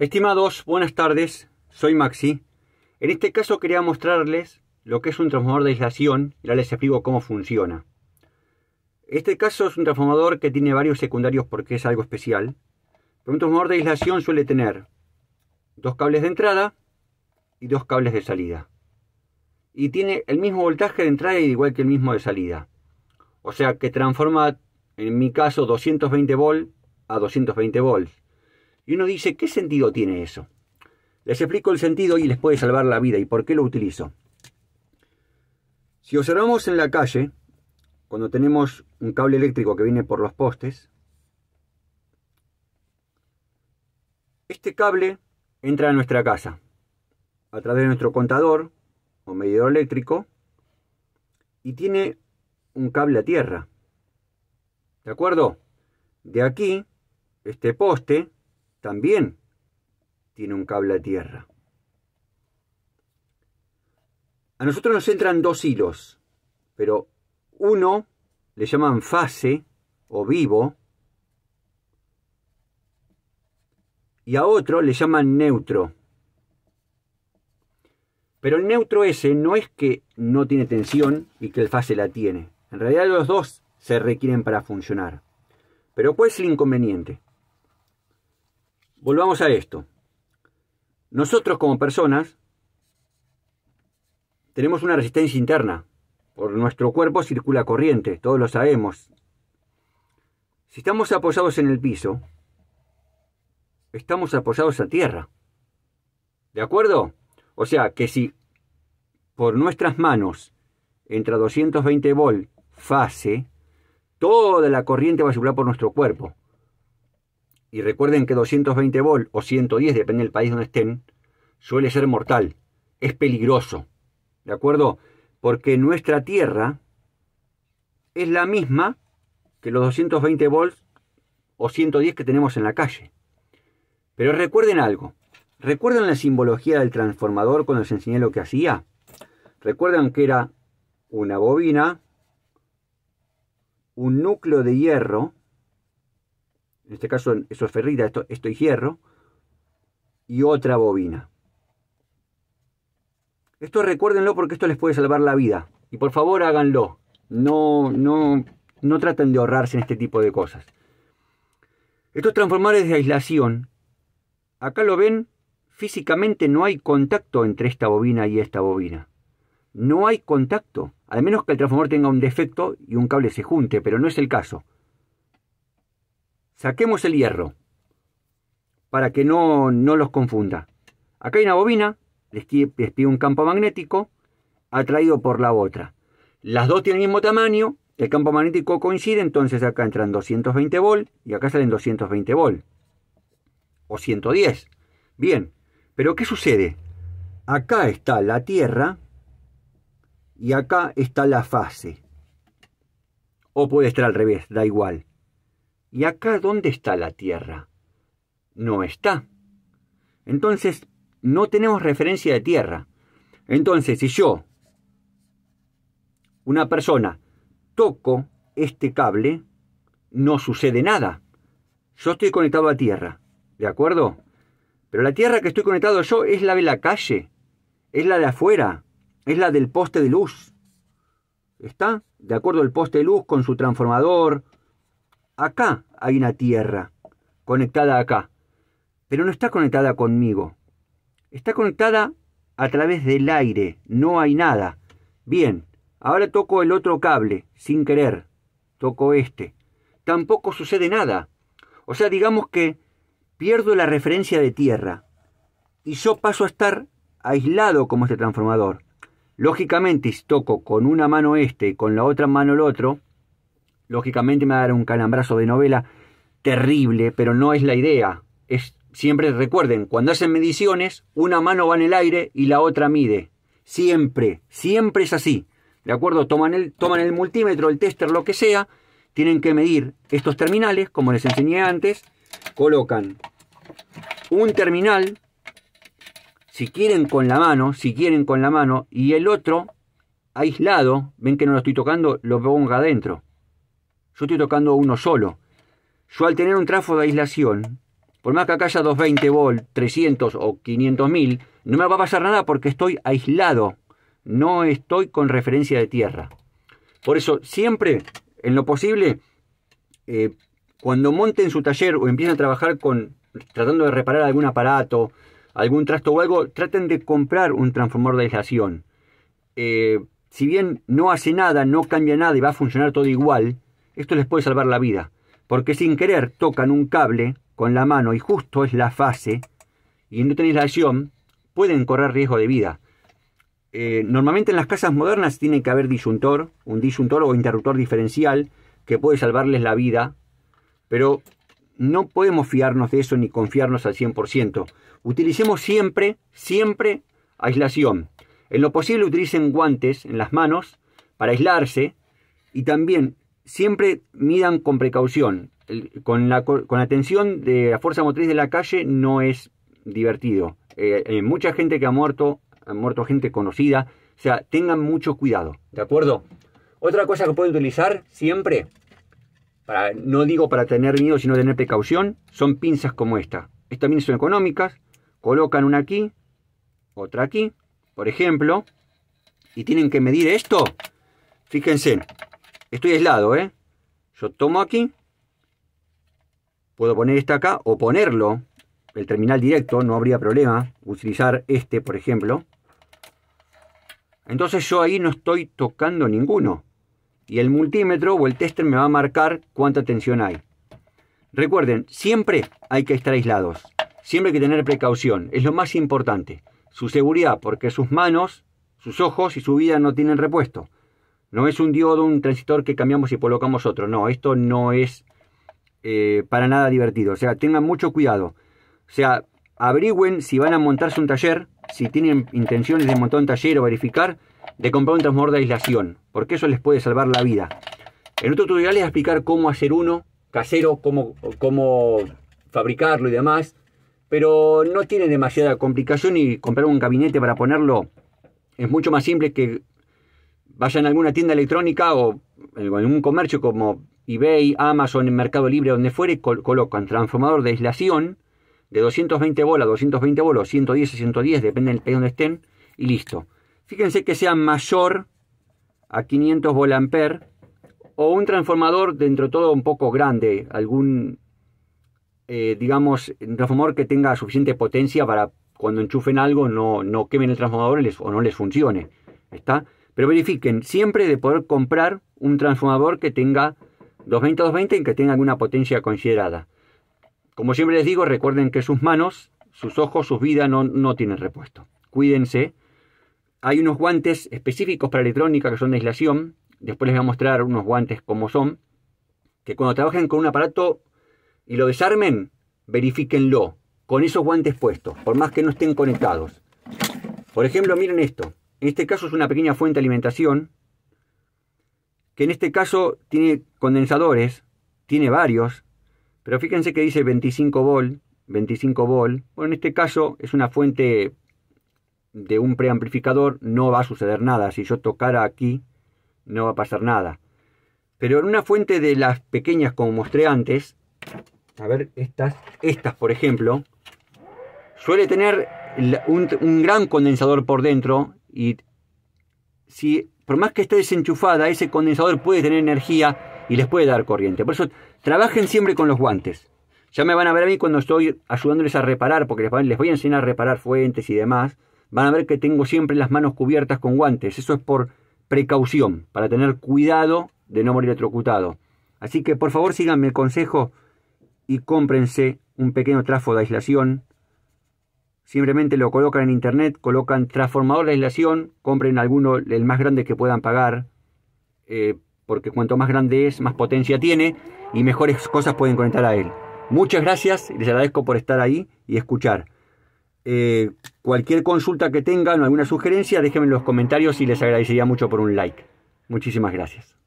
Estimados, buenas tardes, soy Maxi. En este caso quería mostrarles lo que es un transformador de aislación y ahora les explico cómo funciona. Este caso es un transformador que tiene varios secundarios porque es algo especial. Pero un transformador de aislación suele tener dos cables de entrada y dos cables de salida. Y tiene el mismo voltaje de entrada y igual que el mismo de salida. O sea que transforma, en mi caso, 220 volts a 220 volts y uno dice, ¿qué sentido tiene eso? Les explico el sentido y les puede salvar la vida y por qué lo utilizo. Si observamos en la calle, cuando tenemos un cable eléctrico que viene por los postes, este cable entra a nuestra casa a través de nuestro contador o medidor eléctrico y tiene un cable a tierra. ¿De acuerdo? De aquí, este poste también tiene un cable a tierra. A nosotros nos entran dos hilos, pero uno le llaman fase o vivo y a otro le llaman neutro. Pero el neutro ese no es que no tiene tensión y que el fase la tiene. En realidad los dos se requieren para funcionar. Pero ¿cuál es el inconveniente? Volvamos a esto. Nosotros como personas tenemos una resistencia interna. Por nuestro cuerpo circula corriente, todos lo sabemos. Si estamos apoyados en el piso, estamos apoyados a tierra. ¿De acuerdo? O sea que si por nuestras manos entra 220 volt fase, toda la corriente va a circular por nuestro cuerpo. Y recuerden que 220 volt o 110, depende del país donde estén, suele ser mortal, es peligroso. ¿De acuerdo? Porque nuestra Tierra es la misma que los 220 volts o 110 que tenemos en la calle. Pero recuerden algo. recuerden la simbología del transformador cuando les enseñé lo que hacía? Recuerdan que era una bobina, un núcleo de hierro en este caso eso es ferrita, esto, esto es hierro, y otra bobina. Esto recuérdenlo porque esto les puede salvar la vida. Y por favor háganlo. No, no, no traten de ahorrarse en este tipo de cosas. Estos transformadores de aislación, acá lo ven, físicamente no hay contacto entre esta bobina y esta bobina. No hay contacto, al menos que el transformador tenga un defecto y un cable se junte, pero no es el caso. Saquemos el hierro para que no, no los confunda. Acá hay una bobina, les pido un campo magnético atraído por la otra. Las dos tienen el mismo tamaño, el campo magnético coincide, entonces acá entran 220 volt y acá salen 220 volt. O 110. Bien, pero ¿qué sucede? Acá está la Tierra y acá está la fase. O puede estar al revés, da igual. ¿Y acá dónde está la Tierra? No está. Entonces, no tenemos referencia de Tierra. Entonces, si yo, una persona, toco este cable, no sucede nada. Yo estoy conectado a Tierra, ¿de acuerdo? Pero la Tierra que estoy conectado yo es la de la calle, es la de afuera, es la del poste de luz. ¿Está? De acuerdo el poste de luz con su transformador, acá hay una tierra, conectada acá, pero no está conectada conmigo. Está conectada a través del aire, no hay nada. Bien, ahora toco el otro cable, sin querer, toco este. Tampoco sucede nada. O sea, digamos que pierdo la referencia de tierra y yo paso a estar aislado como este transformador. Lógicamente, si toco con una mano este y con la otra mano el otro, Lógicamente me va a dar un calambrazo de novela terrible, pero no es la idea. Es, siempre recuerden, cuando hacen mediciones, una mano va en el aire y la otra mide. Siempre, siempre es así. ¿De acuerdo? Toman el, toman el multímetro, el tester, lo que sea, tienen que medir estos terminales, como les enseñé antes, colocan un terminal, si quieren con la mano, si quieren con la mano, y el otro aislado, ven que no lo estoy tocando, lo pongo adentro. Yo estoy tocando uno solo. Yo al tener un trafo de aislación, por más que acá haya 220 volt, 300 o 500 mil, no me va a pasar nada porque estoy aislado. No estoy con referencia de tierra. Por eso, siempre, en lo posible, eh, cuando monten su taller o empiecen a trabajar con tratando de reparar algún aparato, algún trasto o algo, traten de comprar un transformador de aislación. Eh, si bien no hace nada, no cambia nada y va a funcionar todo igual, esto les puede salvar la vida, porque sin querer tocan un cable con la mano y justo es la fase y no tenéis la pueden correr riesgo de vida. Eh, normalmente en las casas modernas tiene que haber disyuntor, un disyuntor o interruptor diferencial que puede salvarles la vida, pero no podemos fiarnos de eso ni confiarnos al 100%. Utilicemos siempre, siempre aislación. En lo posible utilicen guantes en las manos para aislarse y también siempre midan con precaución. Con la, con tensión de la fuerza motriz de la calle no es divertido. Eh, eh, mucha gente que ha muerto, ha muerto gente conocida. O sea, tengan mucho cuidado, ¿de acuerdo? Otra cosa que pueden utilizar siempre, no digo para tener miedo, sino tener precaución, son pinzas como esta. Estas también son económicas. Colocan una aquí, otra aquí, por ejemplo, y tienen que medir esto. Fíjense, Estoy aislado, ¿eh? Yo tomo aquí, puedo poner esta acá o ponerlo, el terminal directo, no habría problema, utilizar este, por ejemplo. Entonces yo ahí no estoy tocando ninguno. Y el multímetro o el tester me va a marcar cuánta tensión hay. Recuerden, siempre hay que estar aislados. Siempre hay que tener precaución. Es lo más importante. Su seguridad, porque sus manos, sus ojos y su vida no tienen repuesto. No es un diodo, un transistor que cambiamos y colocamos otro. No, esto no es eh, para nada divertido. O sea, tengan mucho cuidado. O sea, averigüen si van a montarse un taller, si tienen intenciones de montar un taller o verificar, de comprar un transformador de aislación, porque eso les puede salvar la vida. En otro tutorial les voy a explicar cómo hacer uno casero, cómo, cómo fabricarlo y demás, pero no tiene demasiada complicación y comprar un gabinete para ponerlo es mucho más simple que vayan a alguna tienda electrónica o en un comercio como eBay, Amazon, Mercado Libre, donde fuere, colocan transformador de aislación de 220 a 220 o 110 110, depende del país donde estén, y listo. Fíjense que sea mayor a 500 volamper o un transformador dentro de todo un poco grande, algún, eh, digamos, transformador que tenga suficiente potencia para cuando enchufen algo no, no quemen el transformador o no les funcione. ¿Está? Pero verifiquen siempre de poder comprar un transformador que tenga 220-220 y que tenga alguna potencia considerada. Como siempre les digo, recuerden que sus manos, sus ojos, sus vidas no, no tienen repuesto. Cuídense. Hay unos guantes específicos para electrónica que son de aislación. Después les voy a mostrar unos guantes como son. Que cuando trabajen con un aparato y lo desarmen, verifiquenlo con esos guantes puestos, por más que no estén conectados. Por ejemplo, miren esto. En este caso es una pequeña fuente de alimentación, que en este caso tiene condensadores, tiene varios, pero fíjense que dice 25 volt, 25 volt. Bueno, en este caso es una fuente de un preamplificador, no va a suceder nada. Si yo tocara aquí, no va a pasar nada. Pero en una fuente de las pequeñas como mostré antes, a ver, estas, estas por ejemplo, suele tener un, un gran condensador por dentro y si, por más que esté desenchufada, ese condensador puede tener energía y les puede dar corriente. Por eso, trabajen siempre con los guantes. Ya me van a ver a mí cuando estoy ayudándoles a reparar, porque les voy a enseñar a reparar fuentes y demás. Van a ver que tengo siempre las manos cubiertas con guantes. Eso es por precaución, para tener cuidado de no morir electrocutado. Así que por favor síganme el consejo y cómprense un pequeño trafo de aislación Simplemente lo colocan en internet, colocan transformador de aislación, compren alguno el más grande que puedan pagar, eh, porque cuanto más grande es, más potencia tiene y mejores cosas pueden conectar a él. Muchas gracias, les agradezco por estar ahí y escuchar. Eh, cualquier consulta que tengan o alguna sugerencia, déjenme en los comentarios y les agradecería mucho por un like. Muchísimas gracias.